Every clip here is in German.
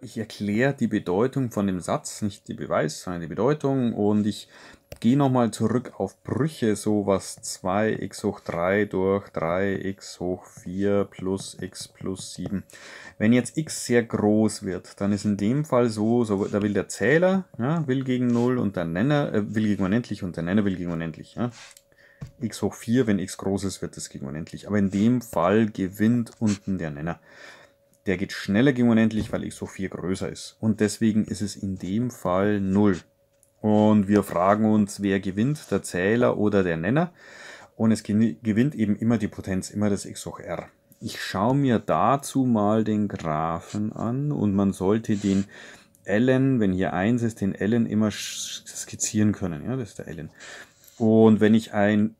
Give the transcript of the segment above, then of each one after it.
Ich erkläre die Bedeutung von dem Satz, nicht die Beweis, sondern die Bedeutung. Und ich gehe nochmal zurück auf Brüche, so was 2x hoch 3 durch 3x hoch 4 plus x plus 7. Wenn jetzt x sehr groß wird, dann ist in dem Fall so, so da will der Zähler, ja, will gegen 0 und der Nenner, äh, will gegen unendlich und der Nenner will gegen unendlich. Ja x hoch 4, wenn x groß ist, wird das gegen unendlich. Aber in dem Fall gewinnt unten der Nenner. Der geht schneller gegen unendlich, weil x hoch 4 größer ist. Und deswegen ist es in dem Fall 0. Und wir fragen uns, wer gewinnt, der Zähler oder der Nenner. Und es gewinnt eben immer die Potenz, immer das x hoch r. Ich schaue mir dazu mal den Graphen an und man sollte den Ln, wenn hier 1 ist, den Ln immer skizzieren können. Ja, das ist der Ln. Und wenn ich ein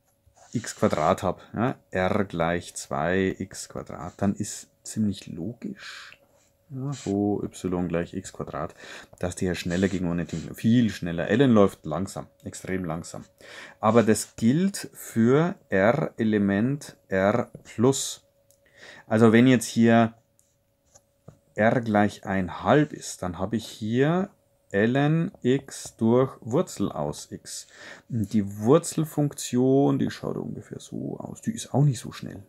x Quadrat habe, ja, r gleich 2x Quadrat, dann ist ziemlich logisch, ja, so y gleich x Quadrat, dass die hier schneller gegen Unendlichen, viel schneller. Ellen läuft langsam, extrem langsam. Aber das gilt für r Element r plus. Also wenn jetzt hier r gleich 1 halb ist, dann habe ich hier ln x durch Wurzel aus x. Die Wurzelfunktion, die schaut ungefähr so aus. Die ist auch nicht so schnell.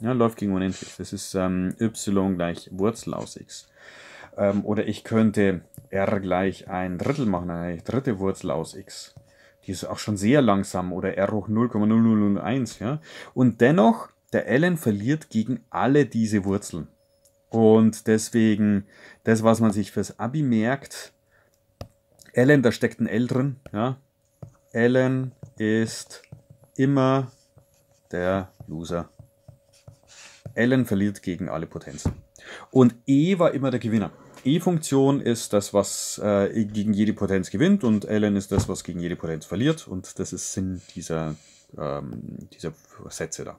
Ja, läuft gegen unendlich. Das ist ähm, y gleich Wurzel aus x. Ähm, oder ich könnte r gleich ein Drittel machen, eine dritte Wurzel aus x. Die ist auch schon sehr langsam. Oder r hoch 0,0001. Ja? Und dennoch, der ln verliert gegen alle diese Wurzeln. Und deswegen, das, was man sich fürs Abi merkt, Ellen, da steckt ein L drin. Ja? Ellen ist immer der Loser. Ellen verliert gegen alle Potenzen. Und E war immer der Gewinner. E-Funktion ist das, was äh, gegen jede Potenz gewinnt und Ellen ist das, was gegen jede Potenz verliert. Und das ist Sinn dieser, ähm, dieser Sätze da.